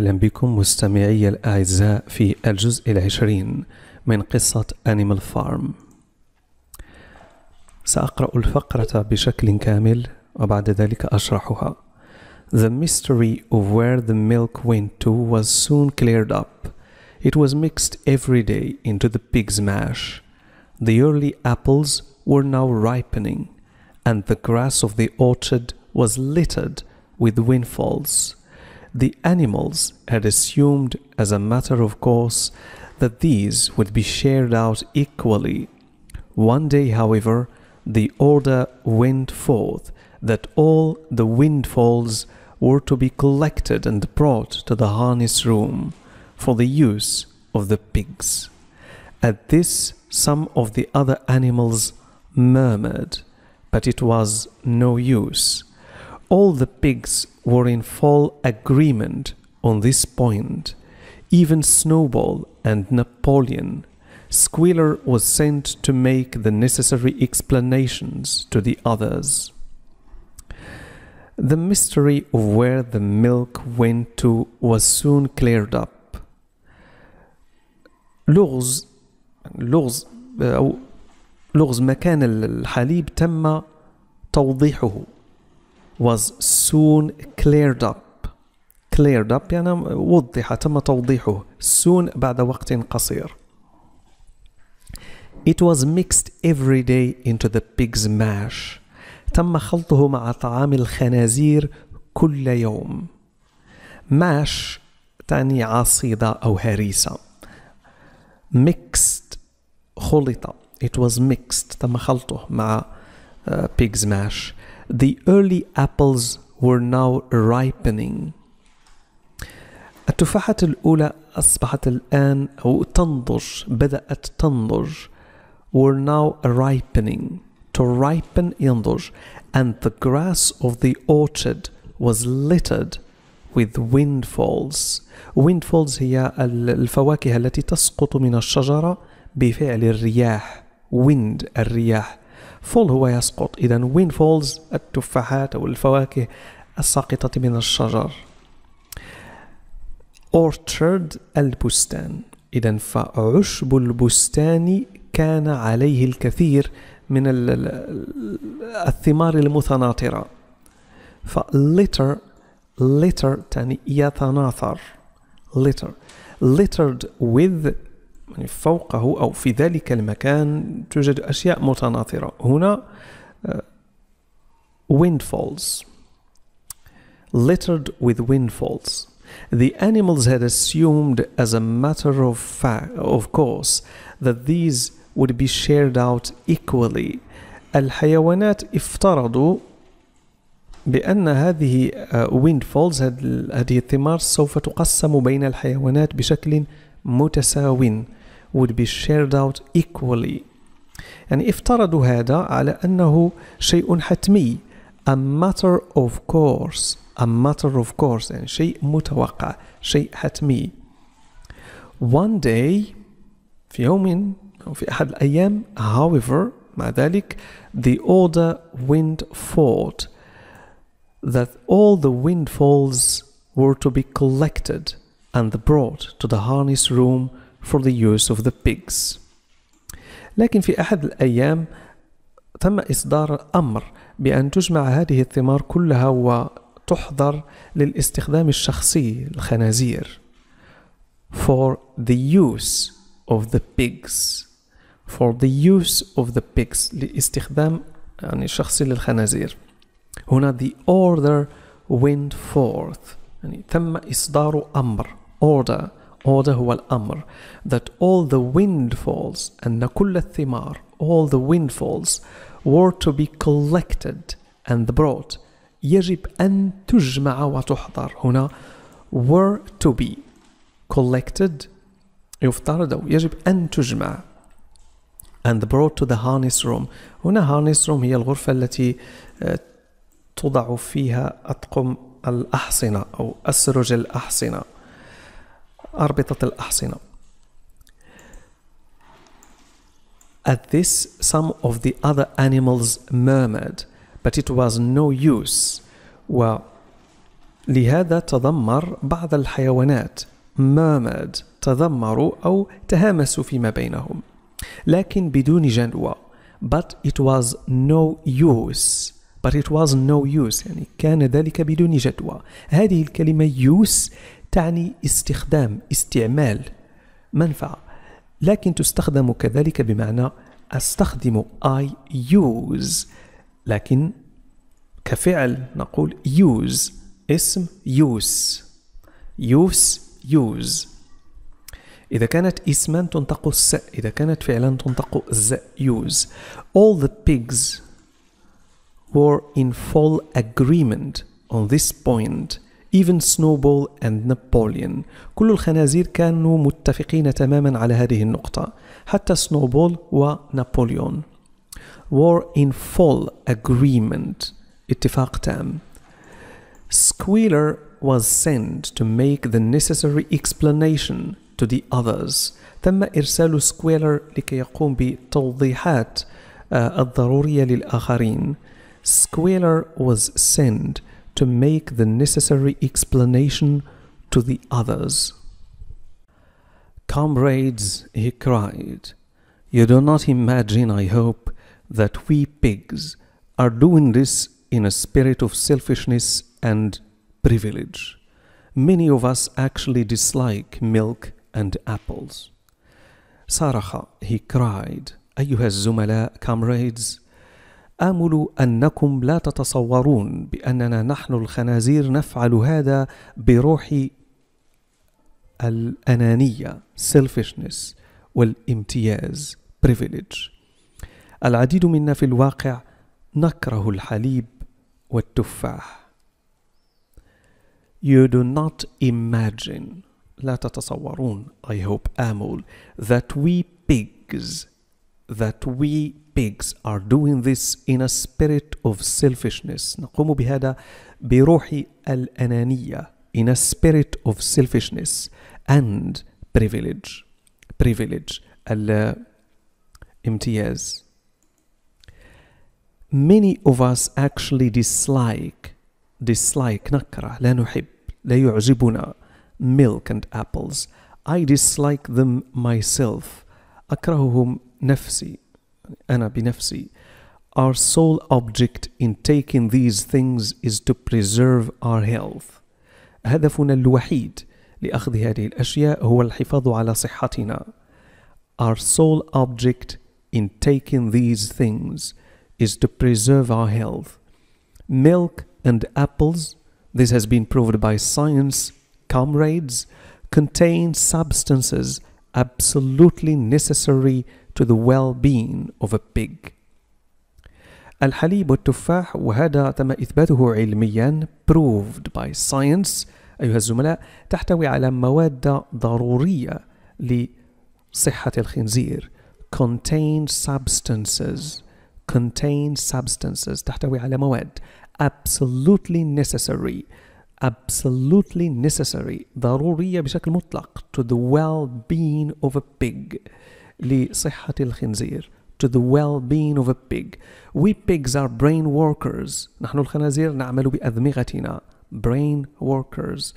أهلا بكم مستمعي الأعزاء في الجزء العشرين من قصة أنيمال فارم سأقرأ الفقرة بشكل كامل وبعد ذلك أشرحها The mystery of where the milk went to was soon cleared up. It was mixed every day into the pig's mash. The early apples were now ripening, and the grass of the orchard was littered with windfalls. the animals had assumed as a matter of course that these would be shared out equally. One day, however, the order went forth that all the windfalls were to be collected and brought to the harness room for the use of the pigs. At this, some of the other animals murmured, but it was no use all the pigs were in full agreement on this point. Even Snowball and Napoleon. Squealer was sent to make the necessary explanations to the others. The mystery of where the milk went to was soon cleared up. لغز لغز أو لغز مكان الحليب تم توضيحه was soon cleared up cleared up يعني وضح تم توضيحه soon بعد وقت قصير It was mixed every day into the pig's mash تم خلطه مع طعام الخنازير كل يوم Mash تعني عصيدة أو هريسة mixed خلط it was mixed تم خلطه مع uh, pig's mash the early apples were now ripening التفاحة الأولى أصبحت الآن أو تنضج بدأت تنضج were now ripening to ripen ينضج and the grass of the orchard was littered with windfalls windfalls هي الفواكه التي تسقط من الشجرة بفعل الرياح wind الرياح فول هو يسقط إذا وين فولز التفاحات أو الفواكه الساقطة من الشجر orchard البستان إذا فعشب البستان كان عليه الكثير من الثمار المتناثرة فليتر ليتر تعني يتناثر ليتر littered with يعني فوقه أو في ذلك المكان توجد أشياء متناثرة هنا windfalls littered with windfalls The animals had assumed as a matter of fact of course that these would be shared out equally الحيوانات افترضوا بأن هذه windfalls هذه الثمار سوف تقسم بين الحيوانات بشكل متساوٍ would be shared out equally يعني افترضوا هذا على أنه شيء حتمي a matter of course a matter of course يعني شيء متوقع شيء حتمي one day في يوم أو في أحد الأيام however مع ذلك the order wind fought that all the windfalls were to be collected and brought to the harness room for the use of the pigs لكن في أحد الأيام تم إصدار أمر بأن تجمع هذه الثمار كلها وتحضر للاستخدام الشخصي الخنازير for the use of the pigs for the use of the pigs لاستخدام يعني شخصي للخنازير هنا the order went forth يعني تم إصدار أمر order order هو الأمر that all the windfalls أن كل الثمار all the windfalls were to be collected and brought يجب أن تجمع وتحضر هنا were to be collected يفترض أو يجب أن تجمع and brought to the harness room هنا harness room هي الغرفة التي توضع فيها أطقم الأحصنة أو أسرج الأحصنة أربطة الأحصنة At this some of the other animals murmured but it was no use ولهذا تذمر بعض الحيوانات murmured تذمروا أو تهامسوا فيما بينهم لكن بدون جدوى but it was no use but it was no use يعني كان ذلك بدون جدوى هذه الكلمة use تعني استخدام استعمال منفعة لكن تستخدم كذلك بمعنى أستخدم I use لكن كفعل نقول use اسم use use use إذا كانت اسما تنطق الس إذا كانت فعلا تنطق ز use all the pigs were in full agreement on this point إيفن سنوبول أند نابوليون كل الخنازير كانوا متفقين تماما على هذه النقطة حتى سنوبول ونابوليون War in full agreement اتفاق تام Squealer was sent to make the necessary explanation to the others تم إرسال سكويلر لكي يقوم بتوضيحات آه، الضرورية للآخرين Squealer was sent to make the necessary explanation to the others. Comrades, he cried, you do not imagine, I hope, that we pigs are doing this in a spirit of selfishness and privilege. Many of us actually dislike milk and apples. Saraha, he cried "Ayuhas zumala, comrades امل انكم لا تتصورون باننا نحن الخنازير نفعل هذا بروح الانانيه selfishness والامتياز privilege العديد منا في الواقع نكره الحليب والتفاح You do not imagine لا تتصورون I hope آمل that we pigs that we pigs are doing this in a spirit of selfishness نقوم بهذا بروح الأنانية in a spirit of selfishness and privilege privilege الامتياز uh, many of us actually dislike dislike نكره لا نحب لا يعجبنا milk and apples I dislike them myself أكرههم نفسي أنا بنفسي Our sole object in taking these things is to preserve our health هدفنا الوحيد لأخذ هذه الأشياء هو الحفاظ على صحتنا Our sole object in taking these things is to preserve our health milk and apples, this has been proved by science, comrades, contain substances absolutely necessary to the well-being of a pig. الحليب والتفاح وهذا تم إثباته علميا proved by science أيها الزملاء تحتوي على مواد ضرورية لصحة الخنزير contain substances contain substances تحتوي على مواد absolutely necessary absolutely necessary ضرورية بشكل مطلق to the well-being of a pig لصحة الخنزير to the well-being of a pig we pigs are brain workers نحن الخنازير نعمل بأدمغتنا brain workers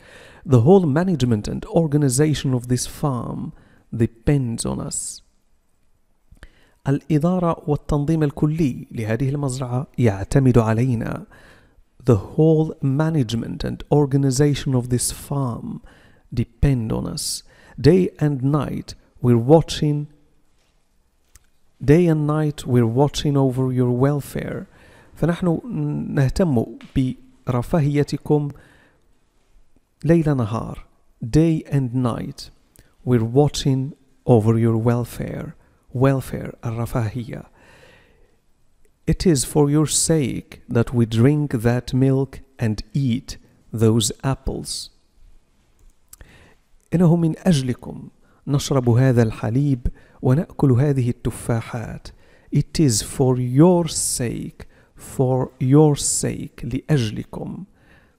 the whole management and organization of this farm depends on us الإدارة والتنظيم الكلي لهذه المزرعة يعتمد علينا the whole management and organization of this farm depend on us. Day and night we're watching day and night we're watching over your welfare فنحن نهتم برفاهيتكم ليل نهار day and night we're watching over your welfare welfare الرفاهية it is for your sake that we drink that milk and eat those apples. إنه من أجلكم نشرب هذا الحليب ونأكل هذه التفاحات. It is for your sake, for your sake, لأجلكم,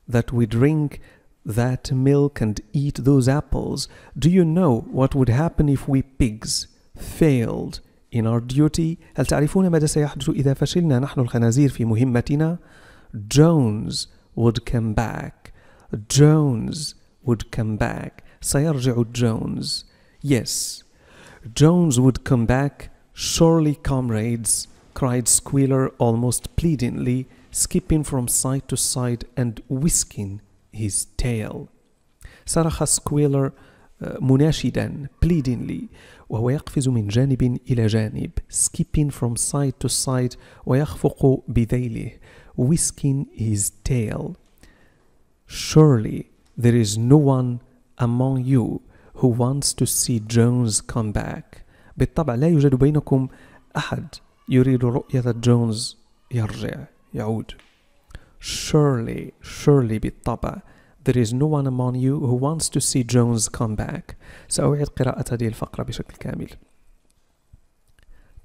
that we drink that milk and eat those apples. Do you know what would happen if we pigs failed in our duty هل تعرفون ماذا سيحدث إذا فشلنا نحن الخنازير في مهمتنا Jones would come back Jones would come back سيرجع Jones Yes Jones would come back Surely comrades cried Squealer almost pleadingly skipping from side to side and whisking his tail صرخ Squealer uh, مناشدا pleadingly وهو يقفز من جانب إلى جانب skipping from side to side ويخفق بذيله whisking his tail Surely there is no one among you who wants to see Jones come back بالطبع لا يوجد بينكم أحد يريد رؤية جونز يرجع يعود surely surely بالطبع there is no one among you who wants to see Jones come back سأعيد قراءة هذه الفقرة بشكل كامل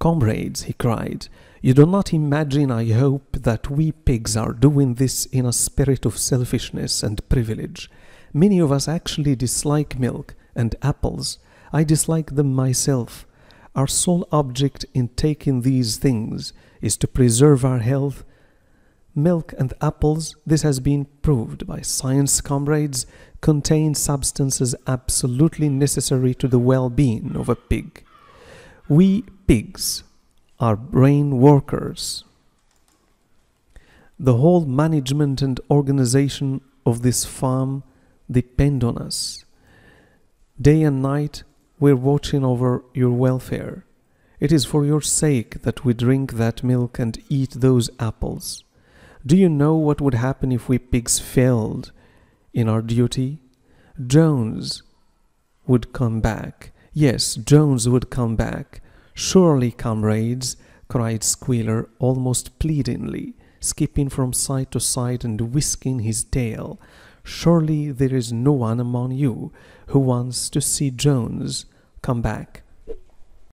Comrades, he cried, you do not imagine, I hope, that we pigs are doing this in a spirit of selfishness and privilege. Many of us actually dislike milk and apples. I dislike them myself. Our sole object in taking these things is to preserve our health milk and apples, this has been proved by science comrades, contain substances absolutely necessary to the well being of a pig. We pigs are brain workers. The whole management and organization of this farm depend on us. Day and night, we're watching over your welfare. It is for your sake that we drink that milk and eat those apples. Do you know what would happen if we pigs failed in our duty? Jones would come back. Yes, Jones would come back. Surely, comrades, cried Squealer almost pleadingly, skipping from side to side and whisking his tail. Surely there is no one among you who wants to see Jones come back.